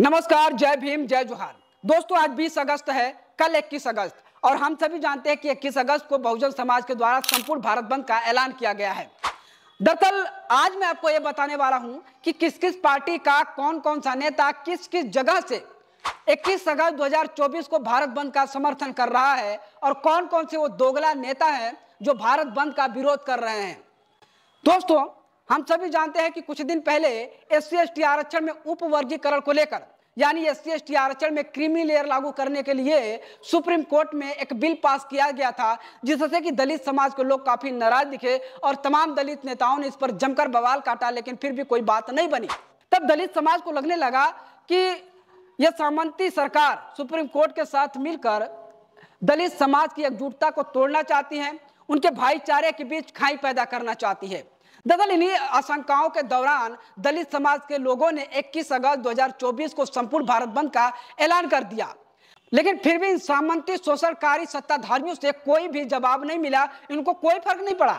नमस्कार जय भीम जय जोहार दोस्तों आज 20 अगस्त है कल 21 अगस्त और हम सभी जानते हैं कि 21 अगस्त को बहुजन समाज के द्वारा संपूर्ण भारत बंद का ऐलान किया गया है दरअसल आज मैं आपको ये बताने वाला हूं कि किस किस पार्टी का कौन कौन सा नेता किस किस जगह से 21 अगस्त 2024 को भारत बंद का समर्थन कर रहा है और कौन कौन से वो दोगला नेता है जो भारत बंद का विरोध कर रहे हैं दोस्तों हम सभी जानते हैं कि कुछ दिन पहले एस सी एस आरक्षण में उपवर्गीकरण को लेकर यानी एस सी एस आरक्षण में क्रीमी लेयर लागू करने के लिए सुप्रीम कोर्ट में एक बिल पास किया गया था जिससे कि दलित समाज के लोग काफी नाराज दिखे और तमाम दलित नेताओं ने इस पर जमकर बवाल काटा लेकिन फिर भी कोई बात नहीं बनी तब दलित समाज को लगने लगा कि यह सामंती सरकार सुप्रीम कोर्ट के साथ मिलकर दलित समाज की एकजुटता को तोड़ना चाहती है उनके भाईचारे के बीच खाई पैदा करना चाहती है दरअसल इन्हीं आशंकाओं के दौरान दलित समाज के लोगों ने 21 अगस्त 2024 को संपूर्ण भारत बंद का ऐलान कर दिया लेकिन फिर भी इन सामंती शोषणकारी सत्ताधारियों से कोई भी जवाब नहीं मिला इनको कोई फर्क नहीं पड़ा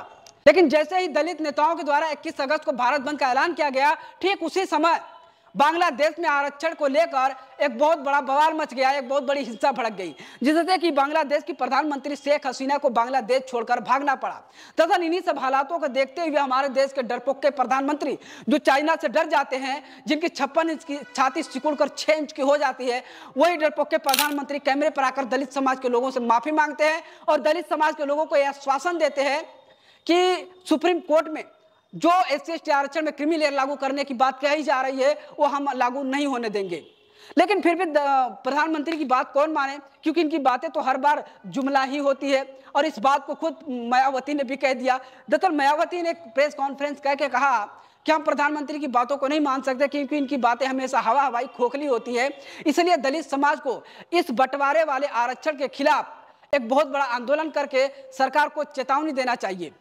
लेकिन जैसे ही दलित नेताओं के द्वारा 21 अगस्त को भारत बंद का ऐलान किया गया ठीक उसी समय बांग्लादेश में आरक्षण को लेकर एक बहुत बड़ा बवाल मच गया एक बहुत बड़ी हिंसा भड़क गई जिससे कि बांग्लादेश की प्रधानमंत्री शेख हसीना को बांग्लादेश छोड़कर भागना पड़ा तथा इन्हीं सब हालातों को देखते हुए हमारे देश के डरपोक के प्रधानमंत्री जो चाइना से डर जाते हैं जिनकी छप्पन इंच की छाती सिकुड़ कर छः इंच की हो जाती है वही डरपोक के प्रधानमंत्री कैमरे पर आकर दलित समाज के लोगों से माफी मांगते हैं और दलित समाज के लोगों को यह आश्वासन देते हैं कि सुप्रीम कोर्ट में जो एस सी आरक्षण में क्रिमी लेयर लागू करने की बात कही जा रही है वो हम लागू नहीं होने देंगे लेकिन फिर भी प्रधानमंत्री की बात कौन माने क्योंकि इनकी बातें तो हर बार जुमला ही होती है और इस बात को खुद मायावती ने भी कह दिया दरअसल मायावती ने प्रेस कॉन्फ्रेंस कह के कहा कि हम प्रधानमंत्री की बातों को नहीं मान सकते क्योंकि इनकी बातें हमेशा हवा हवाई खोखली होती है इसलिए दलित समाज को इस बंटवारे वाले आरक्षण के खिलाफ एक बहुत बड़ा आंदोलन करके सरकार को चेतावनी देना चाहिए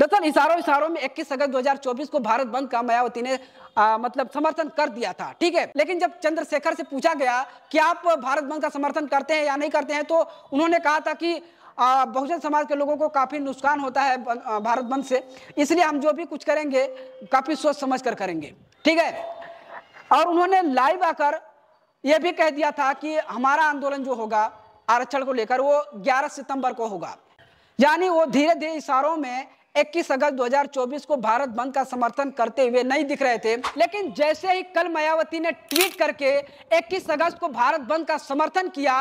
दरअसल इशारों इशारों में 21 अगस्त 2024 को भारत बंद का मायावती ने आ, मतलब समर्थन कर दिया था ठीक है लेकिन जब चंद्रशेखर से पूछा गया कि आप भारत बंद का समर्थन करते हैं या नहीं करते हैं तो उन्होंने कहा था कि बहुजन समाज के लोगों को काफी नुकसान होता है भारत बंद से इसलिए हम जो भी कुछ करेंगे काफी सोच समझ कर करेंगे ठीक है और उन्होंने लाइव आकर यह भी कह दिया था कि हमारा आंदोलन जो होगा आरक्षण को लेकर वो 11 सितंबर को होगा यानी वो धीरे धीरे इशारों में 21 अगस्त 2024 को भारत बंद का समर्थन करते हुए नहीं दिख रहे थे लेकिन जैसे ही कल मायावती ने ट्वीट करके 21 अगस्त को भारत बंद का समर्थन किया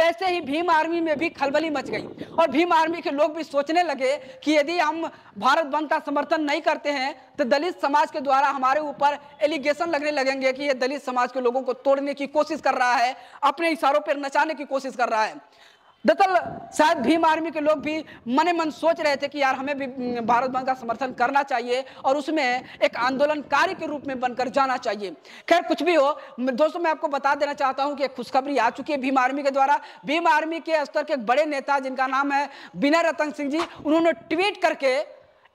वैसे ही भीम आर्मी में भी खलबली मच गई और भीम आर्मी के लोग भी सोचने लगे कि यदि हम भारत बंद का समर्थन नहीं करते हैं तो दलित समाज के द्वारा हमारे ऊपर एलिगेशन लगने लगेंगे कि ये दलित समाज के लोगों को तोड़ने की कोशिश कर रहा है अपने इशारों पर नचाने की कोशिश कर रहा है दरअसल शायद भीम आर्मी के लोग भी मने मन सोच रहे थे कि यार हमें भी हम्म, भारत बंद का समर्थन करना चाहिए और उसमें एक आंदोलनकारी के रूप में बनकर जाना चाहिए खैर कुछ भी हो दोस्तों मैं आपको बता देना चाहता हूँ कि खुशखबरी आ चुकी है भीम आर्मी के द्वारा भीम आर्मी के स्तर के एक बड़े नेता जिनका नाम है विनय रतन सिंह जी उन्होंने ट्वीट करके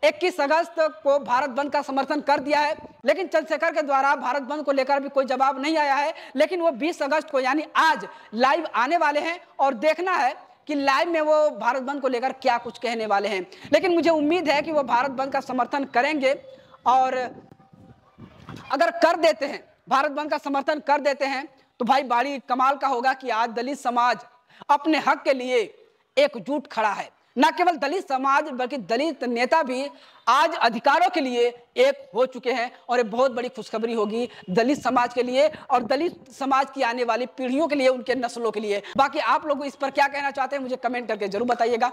21 अगस्त को भारत बंद का समर्थन कर दिया है लेकिन चंद्रशेखर के द्वारा भारत बंद को लेकर भी कोई जवाब नहीं आया है लेकिन वो 20 अगस्त को यानी आज लाइव आने वाले हैं और देखना है कि लाइव में वो भारत बंद को लेकर क्या कुछ कहने वाले हैं लेकिन मुझे उम्मीद है कि वो भारत बंद का समर्थन करेंगे और अगर कर देते हैं भारत बंद का समर्थन कर देते हैं तो भाई बाड़ी कमाल का होगा कि आज दलित समाज अपने हक के लिए एकजुट खड़ा है न केवल दलित समाज बल्कि दलित नेता भी आज अधिकारों के लिए एक हो चुके हैं और ये बहुत बड़ी खुशखबरी होगी दलित समाज के लिए और दलित समाज की आने वाली पीढ़ियों के लिए उनके नस्लों के लिए बाकी आप लोग इस पर क्या कहना चाहते हैं मुझे कमेंट करके जरूर बताइएगा